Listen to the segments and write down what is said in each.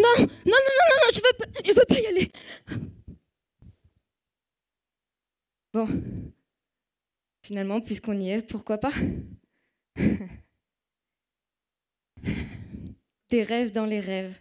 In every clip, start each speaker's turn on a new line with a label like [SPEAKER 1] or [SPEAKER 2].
[SPEAKER 1] non, non, non, non, non, je veux pas, veux pas y aller. Bon, finalement, puisqu'on y est, pourquoi pas Des rêves dans les rêves.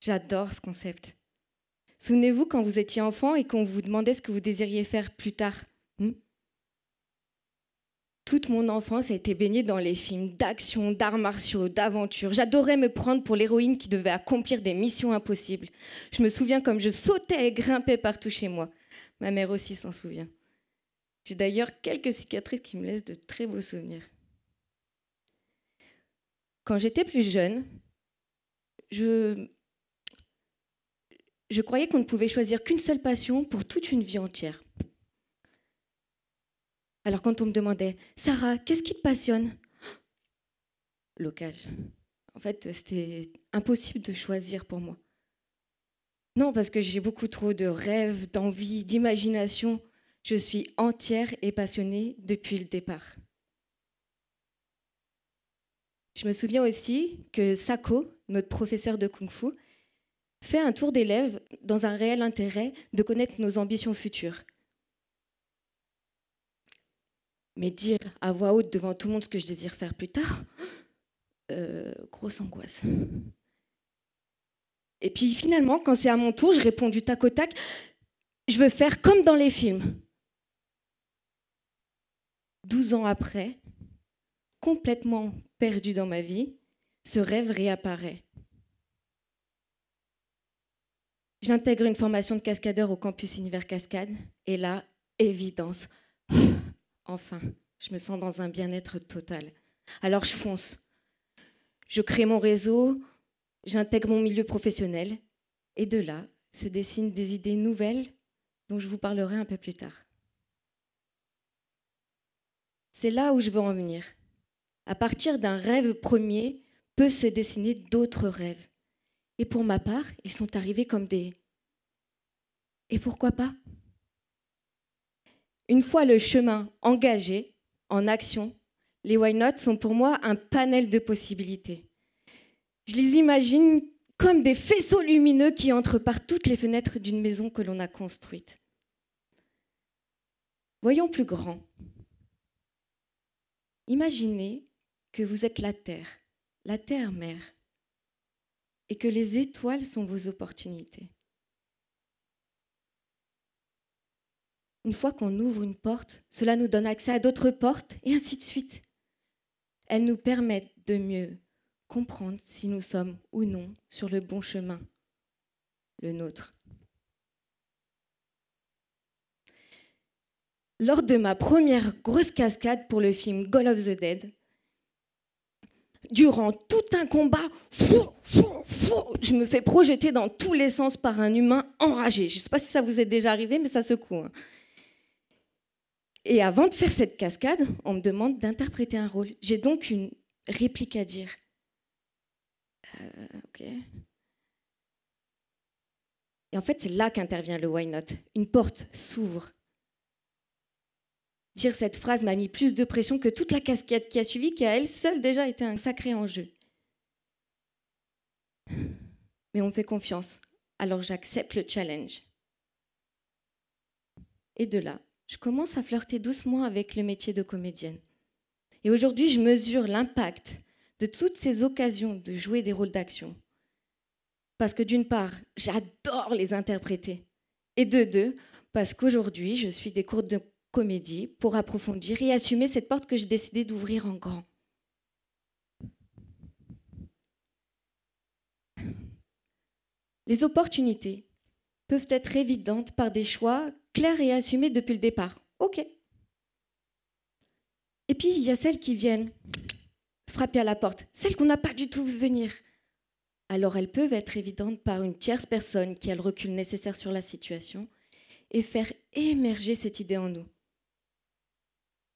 [SPEAKER 1] J'adore ce concept. Souvenez-vous quand vous étiez enfant et qu'on vous demandait ce que vous désiriez faire plus tard. Hmm? Toute mon enfance a été baignée dans les films d'action, d'arts martiaux, d'aventures. J'adorais me prendre pour l'héroïne qui devait accomplir des missions impossibles. Je me souviens comme je sautais et grimpais partout chez moi. Ma mère aussi s'en souvient. J'ai d'ailleurs quelques cicatrices qui me laissent de très beaux souvenirs. Quand j'étais plus jeune, je croyais qu'on ne pouvait choisir qu'une seule passion pour toute une vie entière. Alors quand on me demandait, Sarah, qu'est-ce qui te passionne Locage. En fait, c'était impossible de choisir pour moi. Non, parce que j'ai beaucoup trop de rêves, d'envie, d'imagination. Je suis entière et passionnée depuis le départ. Je me souviens aussi que Sako, notre professeur de Kung Fu, fait un tour d'élèves dans un réel intérêt de connaître nos ambitions futures. Mais dire à voix haute devant tout le monde ce que je désire faire plus tard, euh, grosse angoisse. Et puis finalement, quand c'est à mon tour, je réponds du tac au tac, je veux faire comme dans les films. Douze ans après, complètement perdu dans ma vie, ce rêve réapparaît. J'intègre une formation de cascadeur au campus Univers Cascade, et là, évidence, Enfin, je me sens dans un bien-être total. Alors je fonce. Je crée mon réseau, j'intègre mon milieu professionnel, et de là se dessinent des idées nouvelles dont je vous parlerai un peu plus tard. C'est là où je veux en venir. À partir d'un rêve premier peut se dessiner d'autres rêves. Et pour ma part, ils sont arrivés comme des... Et pourquoi pas une fois le chemin engagé, en action, les why not sont pour moi un panel de possibilités. Je les imagine comme des faisceaux lumineux qui entrent par toutes les fenêtres d'une maison que l'on a construite. Voyons plus grand. Imaginez que vous êtes la Terre, la Terre-mère, et que les étoiles sont vos opportunités. Une fois qu'on ouvre une porte, cela nous donne accès à d'autres portes et ainsi de suite. Elles nous permettent de mieux comprendre si nous sommes ou non sur le bon chemin, le nôtre. Lors de ma première grosse cascade pour le film Goal of the Dead, durant tout un combat, je me fais projeter dans tous les sens par un humain enragé. Je ne sais pas si ça vous est déjà arrivé, mais ça secoue. Hein. Et avant de faire cette cascade, on me demande d'interpréter un rôle. J'ai donc une réplique à dire. Euh, ok. Et en fait, c'est là qu'intervient le why not. Une porte s'ouvre. Dire cette phrase m'a mis plus de pression que toute la cascade qui a suivi, qui a elle seule déjà été un sacré enjeu. Mais on me fait confiance, alors j'accepte le challenge. Et de là, je commence à flirter doucement avec le métier de comédienne. Et aujourd'hui, je mesure l'impact de toutes ces occasions de jouer des rôles d'action. Parce que d'une part, j'adore les interpréter. Et de deux, parce qu'aujourd'hui, je suis des cours de comédie pour approfondir et assumer cette porte que j'ai décidé d'ouvrir en grand. Les opportunités peuvent être évidentes par des choix clairs et assumés depuis le départ. OK. Et puis, il y a celles qui viennent frapper à la porte, celles qu'on n'a pas du tout vu venir. Alors, elles peuvent être évidentes par une tierce personne qui a le recul nécessaire sur la situation et faire émerger cette idée en nous.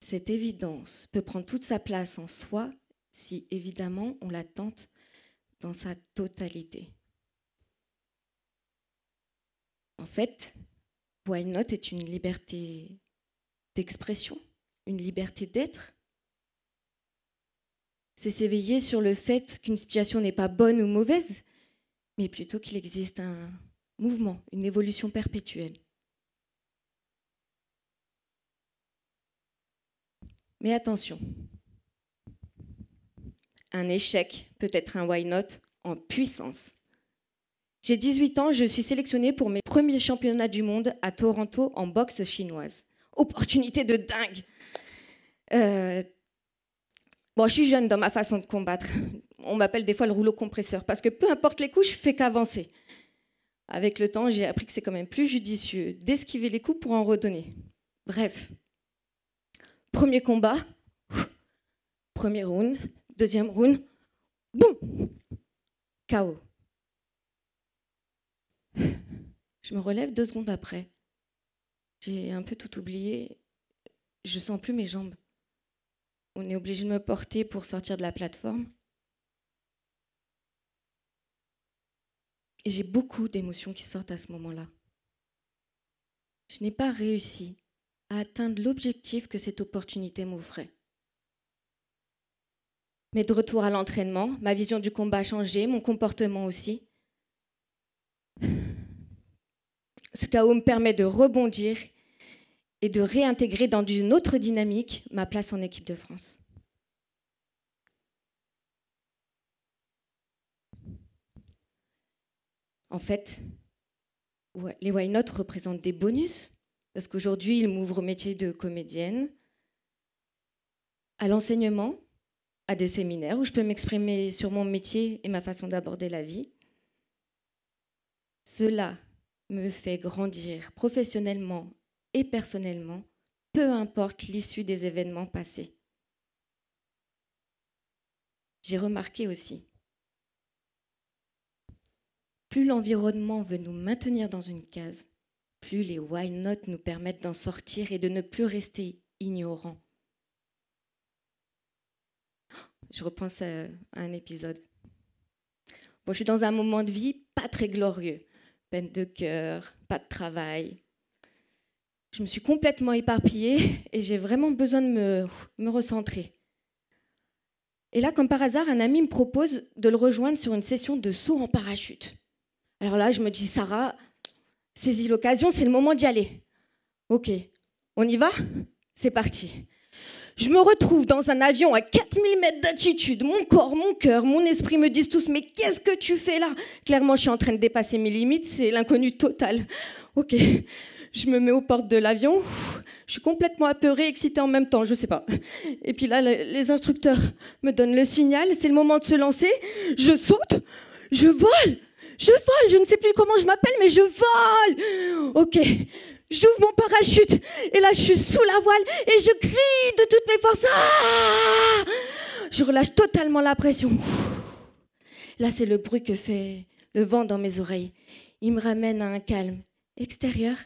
[SPEAKER 1] Cette évidence peut prendre toute sa place en soi si évidemment on la tente dans sa totalité en fait, Why Not est une liberté d'expression, une liberté d'être. C'est s'éveiller sur le fait qu'une situation n'est pas bonne ou mauvaise, mais plutôt qu'il existe un mouvement, une évolution perpétuelle. Mais attention, un échec peut être un why not en puissance. J'ai 18 ans, je suis sélectionnée pour premier championnat du monde à Toronto en boxe chinoise. Opportunité de dingue euh, Bon, je suis jeune dans ma façon de combattre. On m'appelle des fois le rouleau compresseur, parce que peu importe les coups, je fais qu'avancer. Avec le temps, j'ai appris que c'est quand même plus judicieux d'esquiver les coups pour en redonner. Bref. Premier combat, premier round, deuxième round, boum chaos. Je me relève deux secondes après. J'ai un peu tout oublié. Je sens plus mes jambes. On est obligé de me porter pour sortir de la plateforme. j'ai beaucoup d'émotions qui sortent à ce moment-là. Je n'ai pas réussi à atteindre l'objectif que cette opportunité m'offrait. Mais de retour à l'entraînement, ma vision du combat a changé, mon comportement aussi. ce chaos me permet de rebondir et de réintégrer dans une autre dynamique ma place en équipe de France. En fait, les Why Not représentent des bonus, parce qu'aujourd'hui, ils m'ouvrent au métier de comédienne, à l'enseignement, à des séminaires où je peux m'exprimer sur mon métier et ma façon d'aborder la vie. Cela me fait grandir professionnellement et personnellement, peu importe l'issue des événements passés. J'ai remarqué aussi, plus l'environnement veut nous maintenir dans une case, plus les why not nous permettent d'en sortir et de ne plus rester ignorants. Je repense à un épisode. je suis dans un moment de vie pas très glorieux peine de cœur, pas de travail. Je me suis complètement éparpillée et j'ai vraiment besoin de me, recentrer. Et là, comme par hasard, un ami me propose de le rejoindre sur une session de saut en parachute. Alors là, je me dis, Sarah, saisis l'occasion, c'est le moment d'y aller. Ok, on y va C'est parti. Je me retrouve dans un avion à 4000 mètres d'altitude. Mon corps, mon cœur, mon esprit me disent tous Mais qu'est-ce que tu fais là Clairement, je suis en train de dépasser mes limites. C'est l'inconnu total. Ok. Je me mets aux portes de l'avion. Je suis complètement apeurée, excitée en même temps, je ne sais pas. Et puis là, les instructeurs me donnent le signal. C'est le moment de se lancer. Je saute. Je vole. Je vole. Je ne sais plus comment je m'appelle, mais je vole. Ok. J'ouvre mon parachute et là je suis sous la voile et je crie de toutes mes forces. Ah je relâche totalement la pression. Là c'est le bruit que fait le vent dans mes oreilles. Il me ramène à un calme extérieur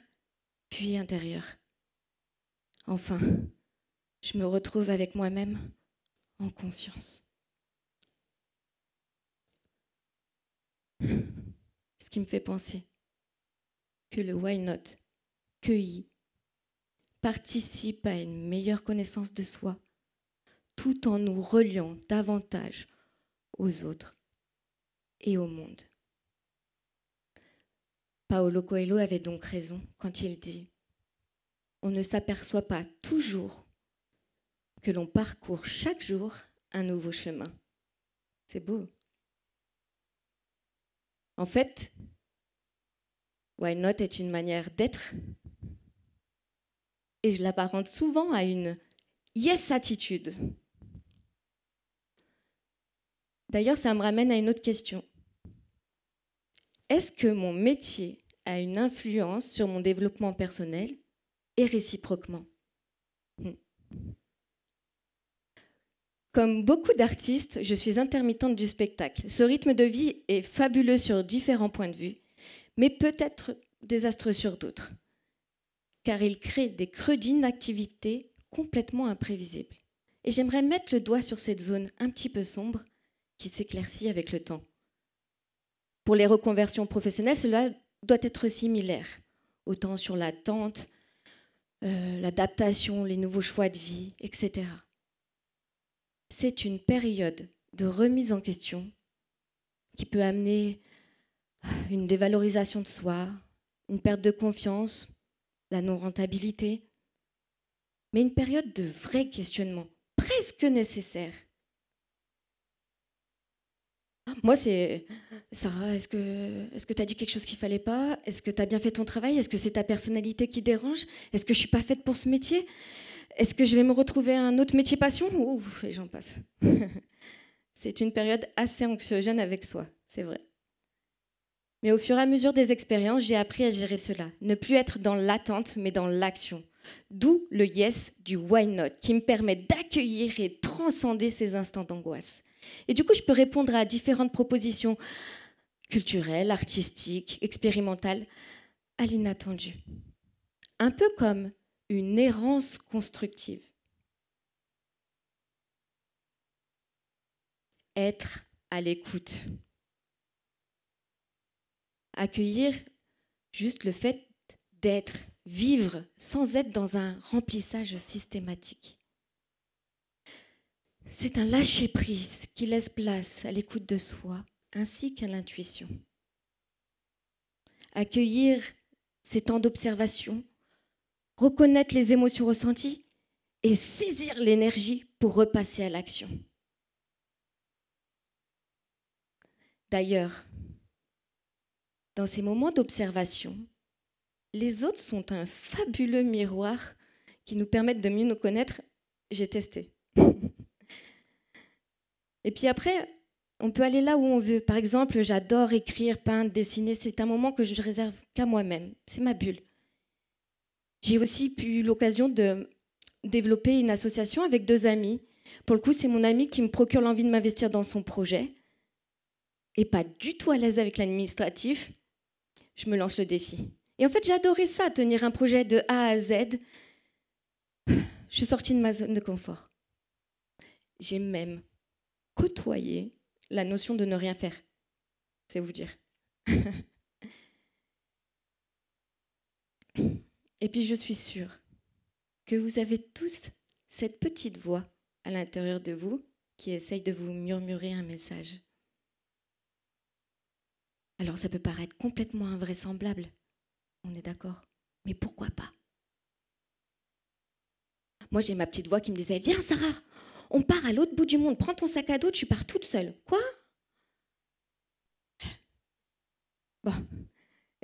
[SPEAKER 1] puis intérieur. Enfin, je me retrouve avec moi-même en confiance. Ce qui me fait penser que le why not cueilli participe à une meilleure connaissance de soi, tout en nous reliant davantage aux autres et au monde. Paolo Coelho avait donc raison quand il dit On ne s'aperçoit pas toujours que l'on parcourt chaque jour un nouveau chemin. C'est beau. En fait, Why Not est une manière d'être et je l'apparente souvent à une yes attitude. D'ailleurs, ça me ramène à une autre question. Est-ce que mon métier a une influence sur mon développement personnel et réciproquement hmm. Comme beaucoup d'artistes, je suis intermittente du spectacle. Ce rythme de vie est fabuleux sur différents points de vue, mais peut-être désastreux sur d'autres car il crée des creux d'inactivité complètement imprévisibles. Et j'aimerais mettre le doigt sur cette zone un petit peu sombre qui s'éclaircit avec le temps. Pour les reconversions professionnelles, cela doit être similaire, autant sur l'attente, euh, l'adaptation, les nouveaux choix de vie, etc. C'est une période de remise en question qui peut amener une dévalorisation de soi, une perte de confiance, la non-rentabilité, mais une période de vrai questionnement, presque nécessaire. Moi, c'est Sarah, est-ce que tu as dit quelque chose qu'il fallait pas Est-ce que tu as bien fait ton travail Est-ce que c'est ta personnalité qui dérange Est-ce que je suis pas faite pour ce métier Est-ce que je vais me retrouver à un autre métier passion Ouh, et j'en passe. c'est une période assez anxiogène avec soi, c'est vrai. Mais au fur et à mesure des expériences, j'ai appris à gérer cela, ne plus être dans l'attente, mais dans l'action. D'où le yes du why not, qui me permet d'accueillir et transcender ces instants d'angoisse. Et du coup, je peux répondre à différentes propositions culturelles, artistiques, expérimentales, à l'inattendu. Un peu comme une errance constructive. Être à l'écoute accueillir juste le fait d'être, vivre, sans être dans un remplissage systématique. C'est un lâcher-prise qui laisse place à l'écoute de soi ainsi qu'à l'intuition. Accueillir ces temps d'observation, reconnaître les émotions ressenties et saisir l'énergie pour repasser à l'action. D'ailleurs, dans ces moments d'observation, les autres sont un fabuleux miroir qui nous permettent de mieux nous connaître. J'ai testé. Et puis après, on peut aller là où on veut. Par exemple, j'adore écrire, peindre, dessiner. C'est un moment que je réserve qu'à moi-même. C'est ma bulle. J'ai aussi eu l'occasion de développer une association avec deux amis. Pour le coup, c'est mon ami qui me procure l'envie de m'investir dans son projet. Et pas du tout à l'aise avec l'administratif je me lance le défi. Et en fait, j'adorais ça, tenir un projet de A à Z. Je suis sortie de ma zone de confort. J'ai même côtoyé la notion de ne rien faire. C'est vous dire. Et puis je suis sûre que vous avez tous cette petite voix à l'intérieur de vous qui essaye de vous murmurer un message. Alors ça peut paraître complètement invraisemblable, on est d'accord, mais pourquoi pas Moi j'ai ma petite voix qui me disait, viens Sarah, on part à l'autre bout du monde, prends ton sac à dos, tu pars toute seule. Quoi Bon,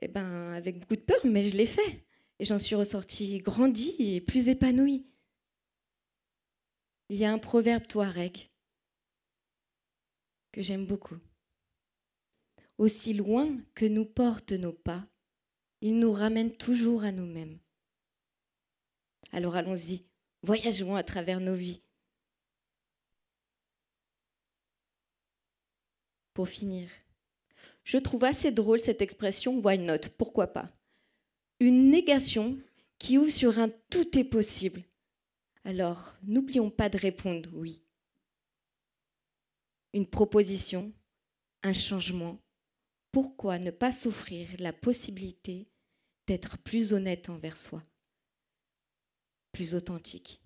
[SPEAKER 1] eh ben avec beaucoup de peur, mais je l'ai fait. Et j'en suis ressortie grandie et plus épanouie. Il y a un proverbe touareg que j'aime beaucoup aussi loin que nous portent nos pas, il nous ramène toujours à nous-mêmes. Alors allons-y, voyageons à travers nos vies. Pour finir, je trouve assez drôle cette expression why not, pourquoi pas Une négation qui ouvre sur un tout est possible. Alors, n'oublions pas de répondre oui. Une proposition, un changement, pourquoi ne pas s'offrir la possibilité d'être plus honnête envers soi, plus authentique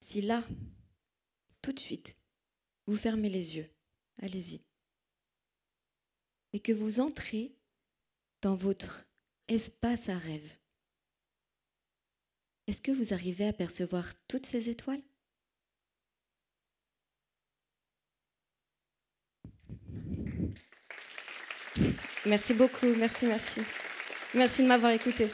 [SPEAKER 1] Si là, tout de suite, vous fermez les yeux, allez-y, et que vous entrez dans votre espace à rêve, est-ce que vous arrivez à percevoir toutes ces étoiles Merci beaucoup, merci, merci. Merci de m'avoir écouté.